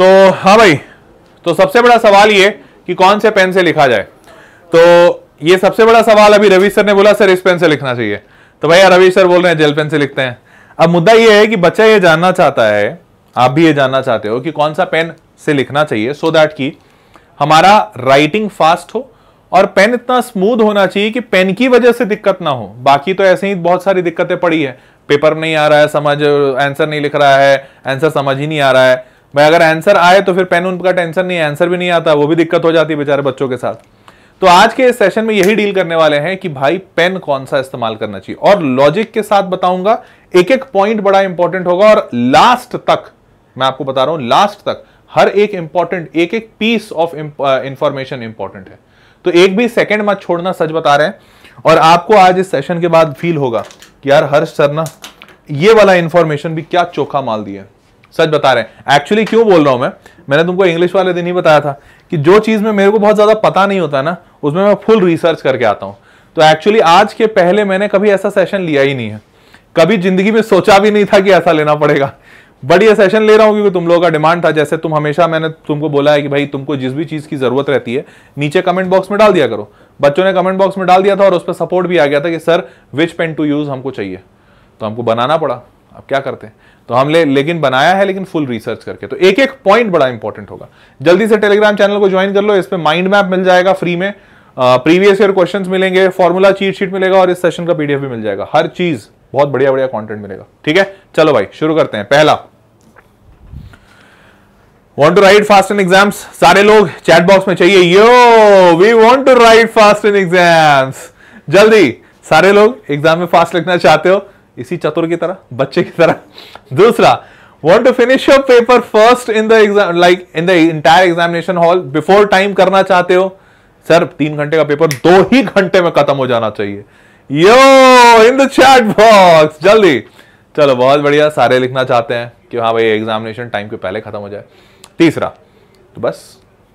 तो हाँ भाई तो सबसे बड़ा सवाल ये कि कौन से पेन से लिखा जाए तो ये सबसे बड़ा सवाल अभी रवि सर ने बोला सर इस पेन से लिखना चाहिए तो भैया रवि सर बोल रहे हैं जेल पेन से लिखते हैं अब मुद्दा ये है कि बच्चा ये जानना चाहता है आप भी ये जानना चाहते हो कि कौन सा पेन से लिखना चाहिए सो दैट कि हमारा राइटिंग फास्ट हो और पेन इतना स्मूथ होना चाहिए कि पेन की वजह से दिक्कत ना हो बाकी तो ऐसे ही बहुत सारी दिक्कतें पड़ी है पेपर नहीं आ रहा है समझ आंसर नहीं लिख रहा है आंसर समझ ही नहीं आ रहा है भाई अगर आंसर आए तो फिर पेन उनका टेंशन नहीं आंसर भी नहीं आता वो भी दिक्कत हो जाती है बेचारे बच्चों के साथ तो आज के इस सेशन में यही डील करने वाले हैं कि भाई पेन कौन सा इस्तेमाल करना चाहिए और लॉजिक के साथ बताऊंगा एक एक पॉइंट बड़ा इंपॉर्टेंट होगा और लास्ट तक मैं आपको बता रहा हूं लास्ट तक हर एक इंपॉर्टेंट एक एक पीस ऑफ इंफॉर्मेशन इंपॉर्टेंट है तो एक भी सेकेंड मत छोड़ना सच बता रहे हैं और आपको आज इस सेशन के बाद फील होगा कि यार हर्ष सर ना ये वाला इंफॉर्मेशन भी क्या चोखा माल दिया सच बता रहे हैं एक्चुअली क्यों बोल रहा हूं मैं मैंने तुमको इंग्लिश वाले दिन ही बताया था कि जो चीज़ में मेरे को बहुत ज़्यादा पता नहीं होता ना उसमें मैं फुल रिसर्च करके आता हूं तो एक्चुअली आज के पहले मैंने कभी ऐसा सेशन लिया ही नहीं है कभी जिंदगी में सोचा भी नहीं था कि ऐसा लेना पड़ेगा बट ये सेशन ले रहा हूँ क्योंकि तुम लोगों का डिमांड था जैसे तुम हमेशा मैंने तुमको बोला है कि भाई तुमको जिस भी चीज़ की ज़रूरत रहती है नीचे कमेंट बॉक्स में डाल दिया करो बच्चों ने कमेंट बॉक्स में डाल दिया था और उस पर सपोर्ट भी आ गया था कि sir which pen to use हमको चाहिए तो हमको बनाना पड़ा अब क्या करते हैं तो हमने लेकिन बनाया है लेकिन फुल रिसर्च करके तो एक एक पॉइंट बड़ा इंपॉर्टेंट होगा जल्दी से टेलीग्राम चैनल को ज्वाइन कर लो इस पर माइंड मैप मिल जाएगा फ्री में प्रीवियस ईयर क्वेश्चंस मिलेंगे फॉर्मूला चीट शीट मिलेगा और इस सेशन का पीडीएफ भी मिल जाएगा हर चीज बहुत बढ़िया बढ़िया कॉन्टेंट मिलेगा ठीक है चलो भाई शुरू करते हैं पहला want to write fast in exams सारे लोग चैट बॉक्स में चाहिए yo we want to write fast in exams जल्दी सारे लोग एग्जाम में फास्ट लिखना चाहते हो इसी चतुर की तरह बच्चे की तरह दूसरा want to finish your paper first in the exam like in the entire examination hall before time करना चाहते हो सर तीन घंटे का पेपर दो ही घंटे में खत्म हो जाना चाहिए yo in the chat box जल्दी चलो बहुत बढ़िया सारे लिखना चाहते हैं कि हाँ भाई एग्जामिनेशन टाइम के पहले खत्म हो जाए तीसरा तो बस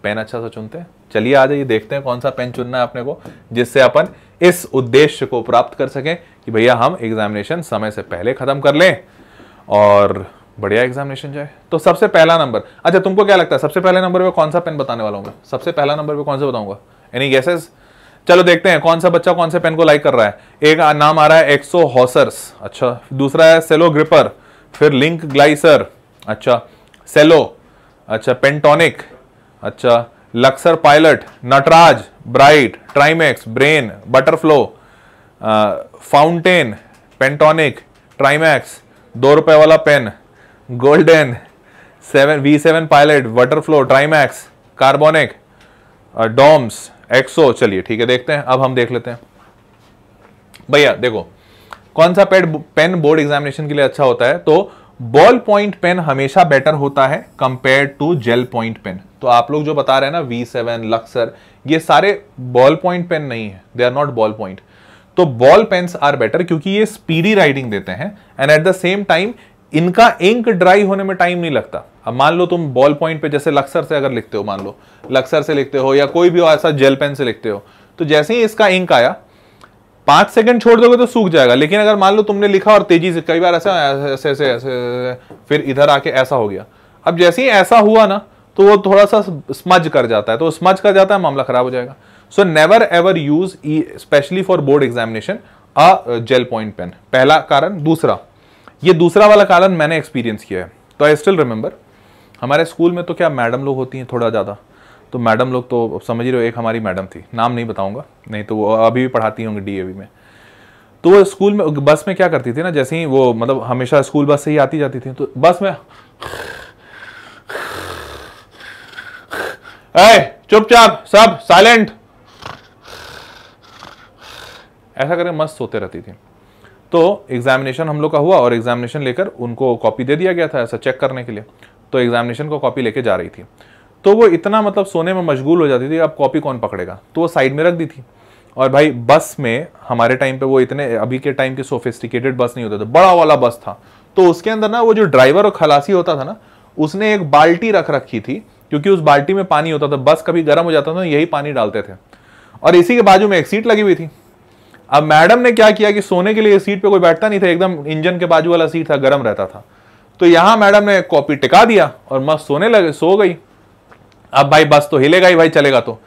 पेन अच्छा सा चुनते हैं चलिए आ जाइए देखते हैं कौन सा पेन चुनना है अपने को जिससे अपन इस उद्देश्य को प्राप्त कर सकें कि भैया हम एग्जामिनेशन समय से पहले ख़त्म कर लें और बढ़िया एग्जामिनेशन जाए तो सबसे पहला नंबर अच्छा तुमको क्या लगता है सबसे पहले नंबर पे कौन सा पेन बताने वाला हूँ मैं सबसे पहला नंबर पे कौन सा बताऊंगा एनी गैसेज चलो देखते हैं कौन सा बच्चा कौन से पेन को लाइक कर रहा है एक नाम आ रहा है एक्सो हॉसर्स अच्छा दूसरा है सेलो ग्रिपर फिर लिंक ग्लाइसर अच्छा सेलो अच्छा पेंटोनिक अच्छा Luxor Pilot Nataraj bright Trimax ब्रेन बटरफ्लो फाउंटेन पेंटोनिक ट्राइमैक्स दो रुपए वाला pen golden seven V seven Pilot Butterflow Trimax carbonic Doms एक्सो चलिए ठीक है देखते हैं अब हम देख लेते हैं भैया देखो कौन सा पेड पेन बोर्ड एग्जामिनेशन के लिए अच्छा होता है तो बॉल पॉइंट पेन हमेशा बेटर होता है compare to gel point pen तो आप लोग जो बता रहे हैं ना वी सेवन लक्सर ये सारे बॉल पॉइंट पेन नहीं है they are not ball point तो बॉल पेन्स आर बेटर क्योंकि ये स्पीडी राइडिंग देते हैं and at the same time इनका इंक ड्राई होने में टाइम नहीं लगता अब मान लो तुम बॉल पॉइंट पे जैसे लक्सर से अगर लिखते हो मान लो लक्सर से लिखते हो या कोई भी ऐसा जेल पेन से लिखते हो तो जैसे ही इसका इंक आया पांच सेकंड छोड़ दोगे तो सूख जाएगा लेकिन अगर मान लो तुमने लिखा और तेजी से कई बार ऐसा ऐसे ऐसे ऐसे फिर इधर आके ऐसा हो गया अब जैसे ही ऐसा हुआ ना तो वो थोड़ा सा स्मज कर जाता है तो स्मज कर जाता है मामला खराब हो जाएगा so never ever use specially for board examination a gel point pen पहला कारण दूसरा ये दूसरा वाला कारण मैंने एक्सपीरियंस किया है तो आई स्टिल रिमेंबर हमारे स्कूल में तो क्या मैडम लोग होती हैं थोड़ा ज़्यादा तो मैडम लोग तो समझ ही रहे हो एक हमारी मैडम थी नाम नहीं बताऊंगा नहीं तो वो अभी भी पढ़ाती होंगी डी में तो वो स्कूल में बस में क्या करती थी ना जैसे ही वो मतलब हमेशा स्कूल बस से ही आती जाती थी तो बस में चुपचाप सब साइलेंट ऐसा करके मस्त सोते रहती थी तो एग्जामिनेशन हम लोग का हुआ और एग्जामिनेशन लेकर उनको कॉपी दे दिया गया था ऐसा चेक करने के लिए तो एग्जामिनेशन को कॉपी लेके जा रही थी तो वो इतना मतलब सोने में मशगूल हो जाती थी अब कॉपी कौन पकड़ेगा तो वो साइड में रख दी थी और भाई बस में हमारे टाइम पे वो इतने अभी के टाइम के सोफिस्टिकेटेड बस नहीं होते थे बड़ा वाला बस था तो उसके अंदर ना वो जो ड्राइवर और खलासी होता था ना उसने एक बाल्टी रख रखी थी क्योंकि उस बाल्टी में पानी होता था बस कभी गर्म हो जाता था यही पानी डालते थे और इसी के बाजू में एक सीट लगी हुई थी अब मैडम ने क्या किया कि सोने के लिए सीट पे कोई बैठता नहीं था एकदम इंजन के बाजू वाला सीट था गर्म रहता था तो यहां मैडम ने कॉपी टिका दिया और मस्त सोने लगे सो गई अब भाई बस तो हिलेगा ही भाई चलेगा तो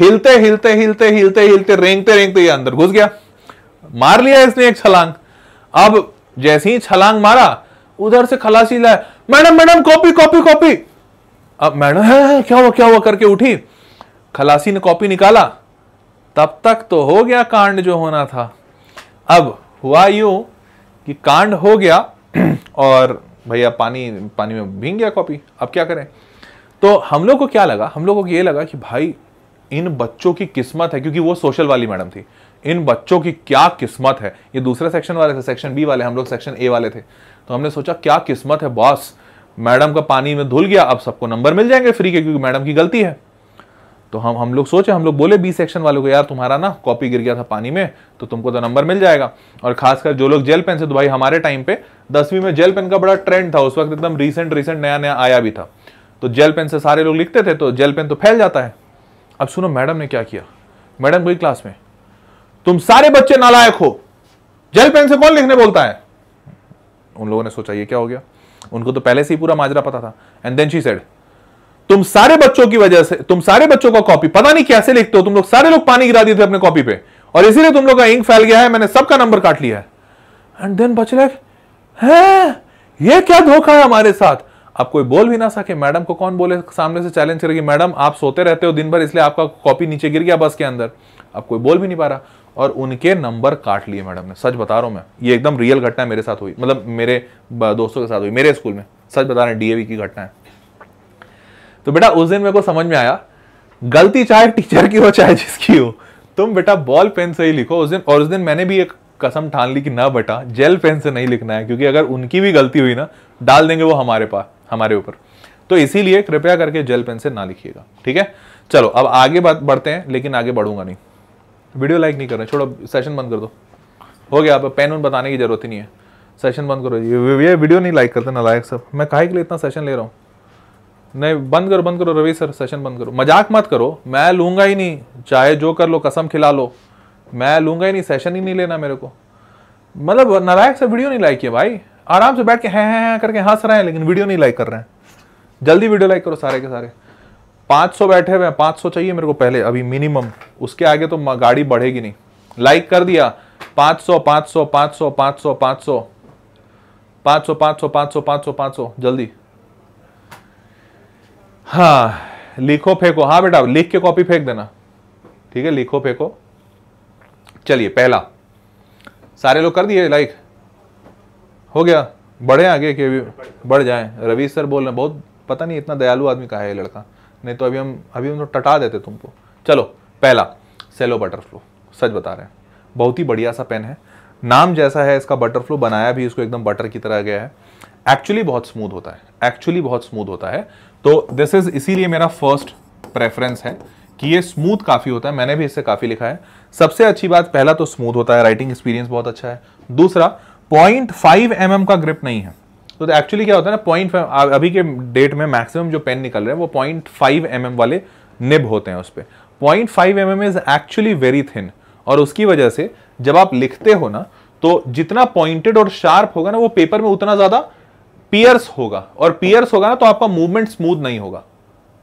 हिलते हिलते हिलते हिलते हिलते रेंगते रेंगते ये अंदर घुस गया मार लिया इसने एक छलांग अब जैसे ही छलांग मारा उधर से खलासी लाया madam madam copy copy copy अब मैडम है, हाँ, है हाँ, हाँ, क्या हुआ क्या हुआ करके उठी खलासी ने कॉपी निकाला तब तक तो हो गया कांड जो होना था अब हुआ यू कि कांड हो गया और भैया पानी पानी में भींग गया कॉपी अब क्या करें तो हम लोग को क्या लगा हम लोग को ये लगा कि भाई इन बच्चों की किस्मत है क्योंकि वो सोशल वाली मैडम थी इन बच्चों की क्या किस्मत है ये दूसरा सेक्शन वाले थे सेक्शन बी वाले हम लोग सेक्शन ए वाले थे तो हमने सोचा क्या किस्मत है बॉस मैडम का पानी में धुल गया अब सबको नंबर मिल जाएंगे फ्री के क्योंकि मैडम की गलती है तो हम हम लोग सोचे हम लोग बोले बी सेक्शन वालों को यार तुम्हारा ना कॉपी गिर गया था पानी में तो तुमको तो नंबर मिल जाएगा और खासकर जो लोग जेल पेन से तो भाई हमारे टाइम पे दसवीं में जेल पेन का बड़ा ट्रेंड था उस वक्त एकदम रिसेंट रिसेंट नया नया आया भी था तो जेल पेन से सारे लोग लिखते थे तो जेल पेन तो फैल जाता है अब सुनो मैडम ने क्या किया मैडम कोई क्लास में तुम सारे बच्चे नालायक हो जेल पेन से कौन लिखने बोलता है उन लोगों ने सोचा ये क्या हो गया उनको तो पहले से ही पूरा माजरा पता था एंड देन शी सेड तुम सारे बच्चों की वजह से तुम सारे बच्चों का कॉपी पता नहीं कैसे लिखते हो तुम लोग सारे लोग पानी गिरा दिए थे अपने कॉपी पे और इसीलिए तुम लोग का इंक फैल गया है मैंने सबका नंबर काट लिया है एंड देन बचले है हाँ, ये क्या धोखा है हमारे साथ आप कोई बोल भी ना सके मैडम को कौन बोले सामने से चैलेंज करेगी मैडम आप सोते रहते हो दिन भर इसलिए आपका कॉपी नीचे गिर गया बस के अंदर आप कोई बोल भी नहीं पा रहा और उनके नंबर काट लिए मैडम ने सच बता रहा हूँ मैं ये एकदम रियल घटना मेरे साथ हुई मतलब मेरे दोस्तों के साथ हुई मेरे स्कूल में सच बता रहे हैं डीएवी की घटना है तो बेटा उस दिन मेरे को समझ में आया गलती चाहे टीचर की हो चाहे जिसकी हो तुम बेटा बॉल पेन से ही लिखो उस दिन और उस दिन मैंने भी एक कसम ठान ली कि ना बेटा जेल पेन से नहीं लिखना है क्योंकि अगर उनकी भी गलती हुई ना डाल देंगे वो हमारे पास हमारे ऊपर तो इसीलिए कृपया करके जेल पेन से ना लिखिएगा ठीक है चलो अब आगे बात बढ़ते हैं लेकिन आगे बढ़ूंगा नहीं वीडियो लाइक नहीं कर रहे छोड़ो सेशन बंद कर दो हो गया आप पेन उन बताने की जरूरत ही नहीं है सेशन बंद करो ये वीडियो नहीं लाइक करते ना लाइक सब मैं कहा के लिए इतना सेशन ले रहा हूँ नहीं बंद करो बंद करो रवि सर सेशन बंद करो मजाक मत करो मैं लूँगा ही नहीं चाहे जो कर लो कसम खिला लो मैं लूंगा ही नहीं सेशन ही नहीं लेना मेरे को मतलब नालायक से वीडियो नहीं लाइक किया भाई आराम से बैठ के हैं हैं हैं करके हंस रहे हैं लेकिन वीडियो नहीं लाइक कर रहे हैं जल्दी वीडियो लाइक करो सारे के सारे 500 बैठे हुए हैं 500 चाहिए मेरे को पहले अभी मिनिमम उसके आगे तो गाड़ी बढ़ेगी नहीं लाइक कर दिया 500 500 500 500 500 500 500 500 सौ जल्दी हाँ लिखो फेंको हाँ बेटा लिख के कॉपी फेंक देना ठीक है लिखो फेंको चलिए पहला सारे लोग कर दिए लाइक हो गया बढ़े आगे के भी बढ़ जाए रवि सर बोल रहे बहुत पता नहीं इतना दयालु आदमी कहा है ये लड़का नहीं तो अभी हम अभी हम तो टटा देते तुमको चलो पहला सेलो बटरफ्लो सच बता रहे हैं बहुत ही बढ़िया सा पेन है नाम जैसा है इसका बटरफ्लो बनाया भी इसको एकदम बटर की तरह गया है एक्चुअली बहुत स्मूथ होता है एक्चुअली बहुत स्मूथ होता है तो दिस इज इसीलिए मेरा फर्स्ट प्रेफरेंस है कि ये स्मूथ काफ़ी होता है मैंने भी इससे काफ़ी लिखा है सबसे अच्छी बात पहला तो स्मूथ होता है राइटिंग एक्सपीरियंस बहुत अच्छा है दूसरा पॉइंट फाइव एम एम का ग्रिप नहीं है तो एक्चुअली तो क्या होता है ना पॉइंट अभी के डेट में मैक्सिमम जो पेन निकल रहे हैं वो पॉइंट फाइव एम एम वाले निब होते हैं उस पर point five M M is actually very thin और उसकी वजह से जब आप लिखते हो ना तो जितना पॉइंटेड और शार्प होगा ना वो पेपर में उतना ज्यादा पियर्स होगा और पियर्स होगा ना तो आपका मूवमेंट स्मूथ नहीं होगा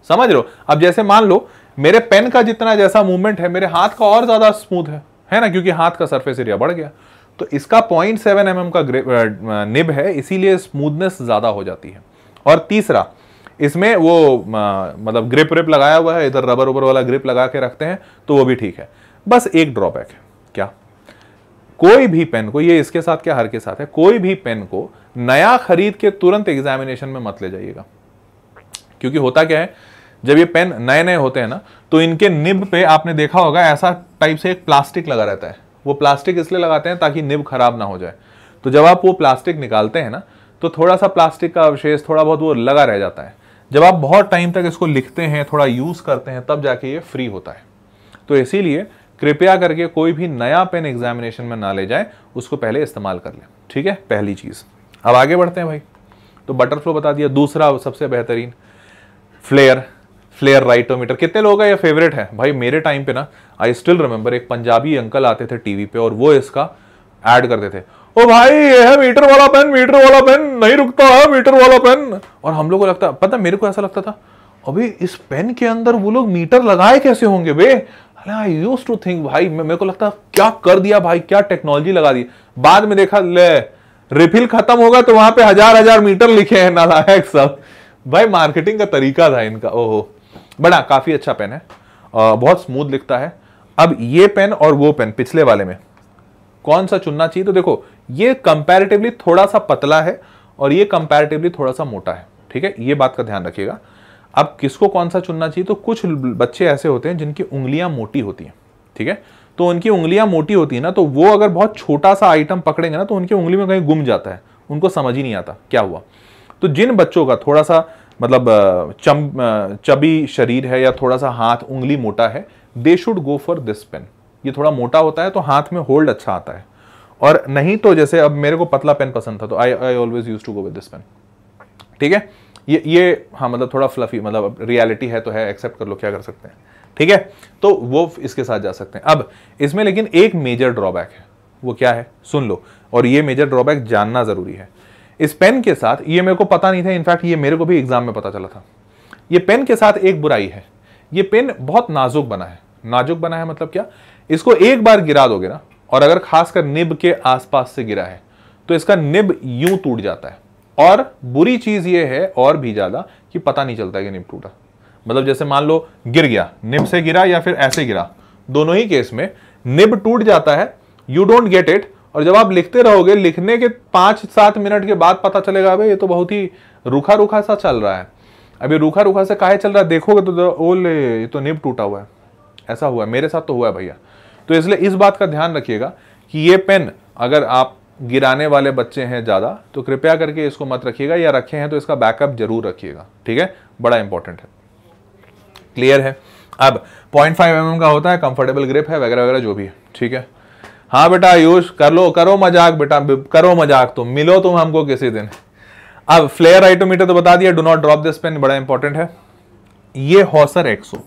समझ रहे हो अब जैसे मान लो मेरे पेन का जितना जैसा मूवमेंट है मेरे हाथ का और ज्यादा स्मूथ है है ना क्योंकि हाथ का सरफेस एरिया बढ़ गया तो इसका पॉइंट सेवन एम का निब है इसीलिए स्मूथनेस ज़्यादा हो जाती है और तीसरा इसमें वो मतलब ग्रिप व्रिप लगाया हुआ है इधर रबर उबर वाला ग्रिप लगा के रखते हैं तो वो भी ठीक है बस एक ड्रॉबैक है क्या कोई भी पेन को ये इसके साथ क्या हर के साथ है कोई भी पेन को नया खरीद के तुरंत एग्जामिनेशन में मत ले जाइएगा क्योंकि होता क्या है जब ये पेन नए नए होते हैं ना तो इनके निब पे आपने देखा होगा ऐसा टाइप से एक प्लास्टिक लगा रहता है वो प्लास्टिक इसलिए लगाते हैं ताकि निब खराब ना हो जाए तो जब आप वो प्लास्टिक निकालते हैं ना तो थोड़ा सा प्लास्टिक का अवशेष थोड़ा बहुत वो लगा रह जाता है जब आप बहुत टाइम तक इसको लिखते हैं थोड़ा यूज़ करते हैं तब जाके ये फ्री होता है तो इसीलिए कृपया करके कोई भी नया पेन एग्जामिनेशन में ना ले जाए उसको पहले इस्तेमाल कर लें ठीक है पहली चीज़ अब आगे बढ़ते हैं भाई तो बटरफ्लो बता दिया दूसरा सबसे बेहतरीन फ्लेयर फ्लेयर राइटोमीटर कितने लोगों का ये फेवरेट है भाई मेरे टाइम पे ना आई स्टिल रिमेंबर एक पंजाबी अंकल आते थे टीवी पे और वो इसका एड करते थे ओ भाई ये है मीटर वाला पेन मीटर वाला पेन नहीं रुकता है मीटर वाला पेन और हम लोग को लगता पता मेरे को ऐसा लगता था अभी इस पेन के अंदर वो लोग मीटर लगाए कैसे होंगे बे आई यूज टू थिंक भाई मेरे को लगता क्या कर दिया भाई क्या टेक्नोलॉजी लगा दी बाद में देखा ले रिफिल खत्म होगा तो वहां पे हजार हजार मीटर लिखे हैं नालायक सब भाई मार्केटिंग का तरीका था इनका ओहो बड़ा काफ़ी अच्छा पेन है आ, बहुत स्मूथ लिखता है अब ये पेन और वो पेन पिछले वाले में कौन सा चुनना चाहिए तो देखो ये कंपैरेटिवली थोड़ा सा पतला है और ये कंपैरेटिवली थोड़ा सा मोटा है ठीक है ये बात का ध्यान रखिएगा अब किसको कौन सा चुनना चाहिए तो कुछ बच्चे ऐसे होते हैं जिनकी उंगलियां मोटी होती हैं ठीक है तो उनकी उंगलियां मोटी होती है ना तो वो अगर बहुत छोटा सा आइटम पकड़ेंगे ना तो उनकी उंगली में कहीं गुम जाता है उनको समझ ही नहीं आता क्या हुआ तो जिन बच्चों का थोड़ा सा मतलब चम चबी शरीर है या थोड़ा सा हाथ उंगली मोटा है they should go for this pen ये थोड़ा मोटा होता है तो हाथ में होल्ड अच्छा आता है और नहीं तो जैसे अब मेरे को पतला पेन पसंद था तो I I always use to go with this pen ठीक है ये ये हाँ मतलब थोड़ा फ्लफी मतलब रियलिटी है तो है एक्सेप्ट कर लो क्या कर सकते हैं ठीक है तो वो इसके साथ जा सकते हैं अब इसमें लेकिन एक मेजर ड्रॉबैक है वो क्या है सुन लो और ये मेजर ड्रॉबैक जानना ज़रूरी है इस पेन के साथ ये मेरे को पता नहीं था इनफैक्ट ये मेरे को भी एग्जाम में पता चला था ये पेन के साथ एक बुराई है ये पेन बहुत नाजुक बना है नाजुक बना है मतलब क्या इसको एक बार गिरा दोगे ना और अगर खासकर निब के आसपास से गिरा है तो इसका निब यूं टूट जाता है और बुरी चीज़ ये है और भी ज़्यादा कि पता नहीं चलता कि निब टूटा मतलब जैसे मान लो गिर गया निब से गिरा या फिर ऐसे गिरा दोनों ही केस में निब टूट जाता है यू डोंट गेट इट और जब आप लिखते रहोगे लिखने के पांच सात मिनट के बाद पता चलेगा अभी ये तो बहुत ही रूखा रूखा सा चल रहा है अभी रूखा रूखा से काहे चल रहा है देखोगे तो, तो ओले ये तो निब टूटा हुआ है ऐसा हुआ है मेरे साथ तो हुआ है भैया तो इसलिए इस बात का ध्यान रखिएगा कि ये पेन अगर आप गिराने वाले बच्चे हैं ज़्यादा तो कृपया करके इसको मत रखिएगा या रखे हैं तो इसका बैकअप जरूर रखिएगा ठीक है बड़ा इंपॉर्टेंट है क्लियर है अब पॉइंट फाइव एम का होता है कंफर्टेबल ग्रिप है वगैरह वगैरह जो भी है ठीक है हाँ बेटा आयुष कर लो करो मजाक बेटा करो मजाक तुम मिलो तुम हमको किसी दिन अब फ्लेयर आइटोमीटर तो बता दिया do not drop this pen बड़ा इंपॉर्टेंट है ये हॉसर एक्सो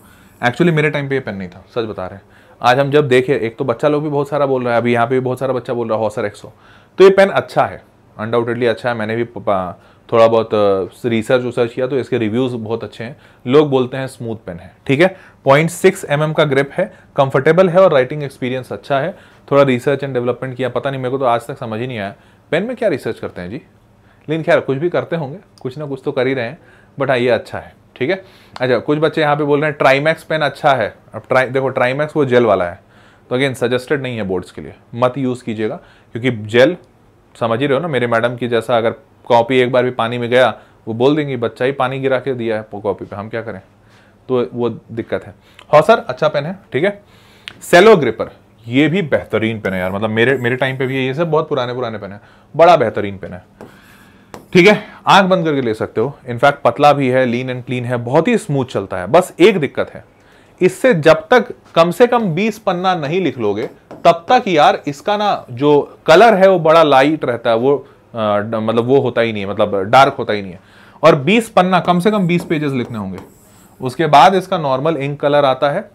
एक्चुअली मेरे टाइम पे ये पेन नहीं था सच बता रहे हैं आज हम जब देखे एक तो बच्चा लोग भी बहुत सारा बोल रहा है अभी यहाँ पे भी बहुत सारा बच्चा बोल रहा है हॉसर एक्सो तो ये पेन अच्छा है अनडाउटेडली अच्छा है मैंने भी थोड़ा बहुत रिसर्च उसर्च किया तो इसके रिव्यूज़ बहुत अच्छे हैं लोग बोलते हैं स्मूथ पेन है ठीक है पॉइंट सिक्स एम का ग्रिप है कंफर्टेबल है और राइटिंग एक्सपीरियंस अच्छा है थोड़ा रिसर्च एंड डेवलपमेंट किया पता नहीं मेरे को तो आज तक समझ ही नहीं आया पेन में क्या रिसर्च करते हैं जी लेकिन खैर कुछ भी करते होंगे कुछ ना कुछ तो कर ही रहे हैं बट हाँ ये अच्छा है ठीक है अच्छा कुछ बच्चे यहाँ पे बोल रहे हैं ट्राईमैक्स पेन अच्छा है अब ट्राई देखो ट्राईमैक्स वो जेल वाला है तो अगेन सजेस्टेड नहीं है बोर्ड्स के लिए मत यूज़ कीजिएगा क्योंकि जेल समझ ही रहे हो ना मेरे मैडम की जैसा अगर कॉपी एक बार भी पानी में गया वो बोल देंगी बच्चा ही पानी गिरा के दिया है कॉपी पर हम क्या करें तो वो दिक्कत है हॉसर हाँ अच्छा पेन है ठीक है सेलो ग्रिपर ये भी बेहतरीन पेन है यार मतलब मेरे मेरे टाइम पे भी ये सब बहुत पुराने पुराने पेन है बड़ा बेहतरीन पेन है ठीक है आंख बंद करके ले सकते हो इनफैक्ट पतला भी है लीन एंड क्लीन है बहुत ही स्मूथ चलता है बस एक दिक्कत है इससे जब तक कम से कम 20 पन्ना नहीं लिख लोगे तब तक यार इसका ना जो कलर है वो बड़ा लाइट रहता है वो आ, मतलब वो होता ही नहीं है मतलब डार्क होता ही नहीं है और 20 पन्ना कम से कम 20 पेजेस लिखने होंगे उसके बाद इसका नॉर्मल इंक कलर आता है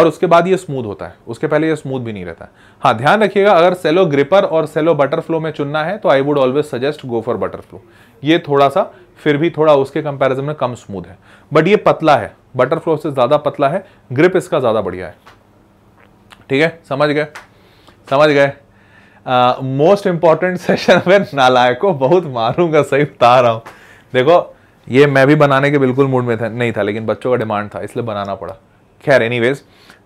और उसके बाद ये स्मूथ होता है उसके पहले ये स्मूथ भी नहीं रहता है हाँ ध्यान रखिएगा अगर सेलो ग्रिपर और सेलो बटरफ्लो में चुनना है तो I would always suggest go for Butterflow ये थोड़ा सा फिर भी थोड़ा उसके कंपैरिजन में कम स्मूथ है बट ये पतला है बटरफ्लो से ज़्यादा पतला है ग्रिप इसका ज़्यादा बढ़िया है ठीक है समझ गए समझ गए मोस्ट इंपॉर्टेंट सेशन में नालायक को बहुत मारूंगा सही बता रहा हूं देखो ये मैं भी बनाने के बिल्कुल मूड में था नहीं था लेकिन बच्चों का डिमांड था इसलिए बनाना पड़ा खैर एनी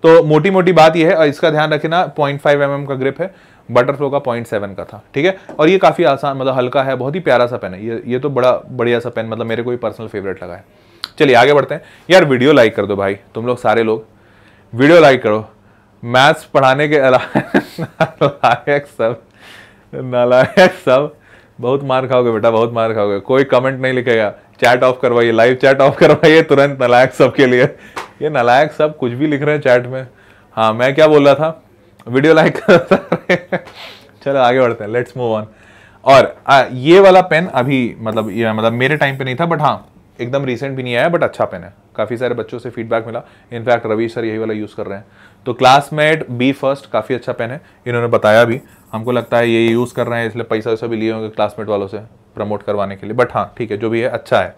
तो मोटी मोटी बात यह है और इसका ध्यान रखना पॉइंट फाइव एम का ग्रिप है बटरफ्लो का पॉइंट सेवन का था ठीक है और ये काफ़ी आसान मतलब हल्का है बहुत ही प्यारा सा पेन है ये ये तो बड़ा बढ़िया सा पेन मतलब मेरे को पर्सनल फेवरेट लगा है चलिए आगे बढ़ते हैं यार वीडियो लाइक कर दो भाई तुम लोग सारे लोग वीडियो लाइक करो मैथ्स पढ़ाने के नालायक सब नालायक सब बहुत मार खाओगे बेटा बहुत मार खाओगे कोई कमेंट नहीं लिखेगा चैट ऑफ करवाइए लाइव चैट ऑफ करवाइए तुरंत नलायक सब के लिए ये नलायक सब कुछ भी लिख रहे हैं चैट में हाँ मैं क्या बोल रहा था वीडियो लाइक चलो आगे बढ़ते हैं लेट्स मूव ऑन और आ, ये वाला पेन अभी मतलब ये मतलब मेरे टाइम पे नहीं था बट हाँ एकदम रिसेंट भी नहीं आया बट अच्छा पेन है काफ़ी सारे बच्चों से फीडबैक मिला इनफैक्ट रवि सर यही वाला यूज़ कर रहे हैं तो क्लासमेट बी फर्स्ट काफ़ी अच्छा पेन है इन्होंने बताया भी हमको लगता है ये यूज़ कर रहे हैं इसलिए पैसा वैसा भी लिए होंगे क्लासमेट वालों से प्रमोट करवाने के लिए बट हाँ ठीक है जो भी है अच्छा है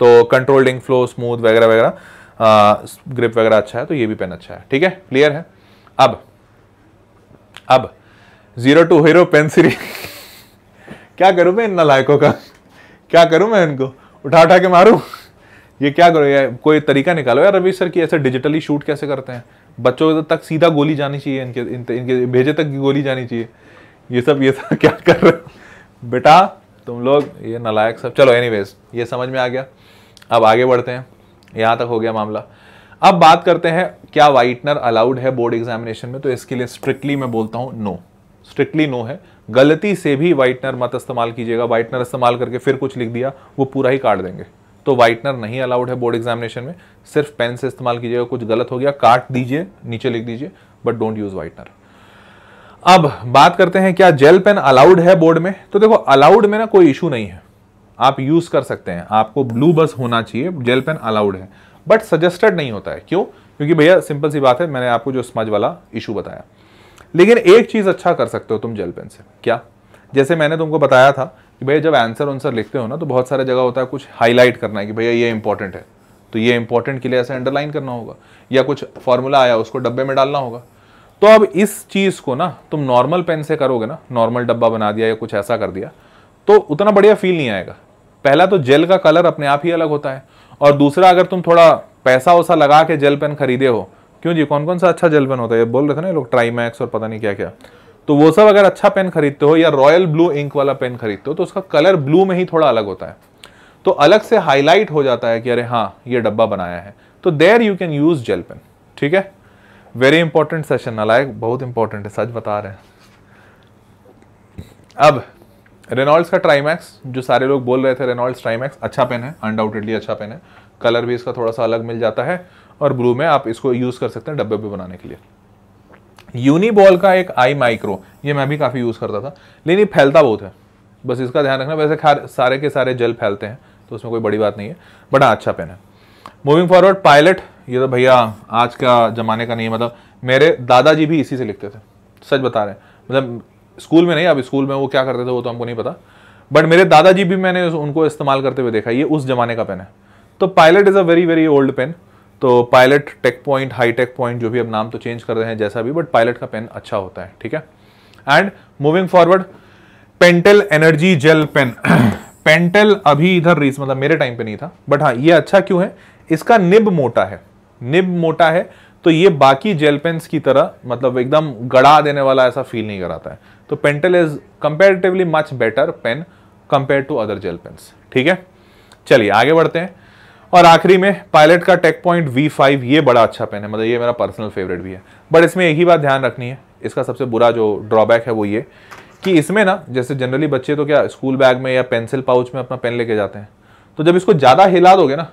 तो कंट्रोल्ड फ्लो स्मूथ वगैरह वगैरह ग्रिप वगैरह अच्छा है तो ये भी पेन अच्छा है ठीक है क्लियर है अब अब zero to hero pen series क्या करूँ मैं इन नलायकों का क्या करूँ मैं इनको उठा उठा के मारू ये क्या करो यार कोई तरीका निकालो यार रवि सर कि ऐसे डिजिटली शूट कैसे करते हैं बच्चों तक सीधा गोली जानी चाहिए इनके इनके भेजे तक गोली जानी चाहिए ये सब ये सब क्या कर रहे हो बेटा तुम लोग ये नलायक सब चलो एनी ये समझ में आ गया अब आगे बढ़ते हैं यहाँ तक हो गया मामला अब बात करते हैं क्या वाइटनर अलाउड है बोर्ड एग्जामिनेशन में तो इसके लिए स्ट्रिक्टली मैं बोलता हूँ नो स्ट्रिक्टली नो है गलती से भी वाइटनर मत इस्तेमाल कीजिएगा वाइटनर इस्तेमाल करके फिर कुछ लिख दिया वो पूरा ही काट देंगे तो वाइटनर नहीं अलाउड है बोर्ड एग्जामिनेशन में सिर्फ पेन से इस्तेमाल कीजिएगा कुछ गलत हो गया काट दीजिए नीचे लिख दीजिए बट डोंट यूज़ वाइटनर अब बात करते हैं क्या जेल पेन अलाउड है बोर्ड में तो देखो अलाउड में ना कोई इशू नहीं है आप यूज कर सकते हैं आपको ब्लू बस होना चाहिए जेल पेन अलाउड है बट सजेस्टेड नहीं होता है क्यों क्योंकि भैया सिंपल सी बात है मैंने आपको जो स्मज वाला इशू बताया लेकिन एक चीज अच्छा कर सकते हो तुम जेल पेन से क्या जैसे मैंने तुमको बताया था कि भैया जब आंसर आंसर लिखते हो ना तो बहुत सारे जगह होता है कुछ हाईलाइट करना है कि भैया ये इंपॉर्टेंट है तो ये इंपॉर्टेंट के लिए ऐसे अंडरलाइन करना होगा या कुछ फॉर्मूला आया उसको डब्बे में डालना होगा तो अब इस चीज़ को ना तुम नॉर्मल पेन से करोगे ना नॉर्मल डब्बा बना दिया या कुछ ऐसा कर दिया तो उतना बढ़िया फील नहीं आएगा पहला तो जेल का कलर अपने आप ही अलग होता है और दूसरा अगर तुम थोड़ा पैसा वैसा लगा के जेल पेन खरीदे हो क्यों जी कौन कौन सा अच्छा जेल पेन होता है बोल रहे थे ना लोग ट्राईमैक्स और पता नहीं क्या क्या तो वो सब अगर अच्छा पेन खरीदते हो या रॉयल ब्लू इंक वाला पेन खरीदते हो तो उसका कलर ब्लू में ही थोड़ा अलग होता है तो अलग से हाईलाइट हो जाता है कि अरे हाँ ये डब्बा बनाया है तो there you can use gel pen ठीक है वेरी इंपॉर्टेंट सेशन नलायक बहुत इंपॉर्टेंट है सच बता रहे हैं अब रेनॉल्ड्स का ट्राइमैक्स जो सारे लोग बोल रहे थे रेनॉल्ड्स ट्राइमैक्स अच्छा पेन है अनडाउटेडली अच्छा पेन है कलर भी इसका थोड़ा सा अलग मिल जाता है और ब्लू में आप इसको यूज़ कर सकते हैं डब्बे भी बनाने के लिए यूनिबॉल का एक आई माइक्रो ये मैं भी काफ़ी यूज़ करता था लेकिन ये फैलता बहुत है बस इसका ध्यान रखना वैसे खैर सारे के सारे जल फैलते हैं तो उसमें कोई बड़ी बात नहीं है बड़ा अच्छा पेन है मूविंग फॉरवर्ड पायलट ये तो भैया आज का ज़माने का नहीं है मतलब मेरे दादाजी भी इसी से लिखते थे सच बता रहे हैं मतलब स्कूल में नहीं अब स्कूल में वो क्या करते थे वो तो हमको नहीं पता बट मेरे दादाजी भी मैंने उनको इस्तेमाल करते हुए देखा ये उस ज़माने का पेन है तो Pilot is a very very old pen तो Pilot tech point high tech point जो भी अब नाम तो चेंज कर रहे हैं जैसा भी बट पायलट का पेन अच्छा होता है ठीक है and moving forward Pentel energy gel pen Pentel अभी इधर रीस मतलब मेरे टाइम पे नहीं था बट हाँ ये अच्छा क्यों है इसका निब मोटा है निब मोटा है तो ये बाकी जेल पेन्स की तरह मतलब एकदम गड़ा देने वाला ऐसा फील नहीं कराता है तो Pentel is comparatively much better pen compare to other gel pens ठीक है चलिए आगे बढ़ते हैं और आखिरी में पायलट का टेक पॉइंट वी फाइव ये बड़ा अच्छा पेन है मतलब ये मेरा पर्सनल फेवरेट भी है बट इसमें एक ही बात ध्यान रखनी है इसका सबसे बुरा जो ड्रॉबैक है वो ये कि इसमें ना जैसे जनरली बच्चे तो क्या स्कूल बैग में या पेंसिल पाउच में अपना पेन लेके जाते हैं तो जब इसको ज़्यादा हिला दोगे ना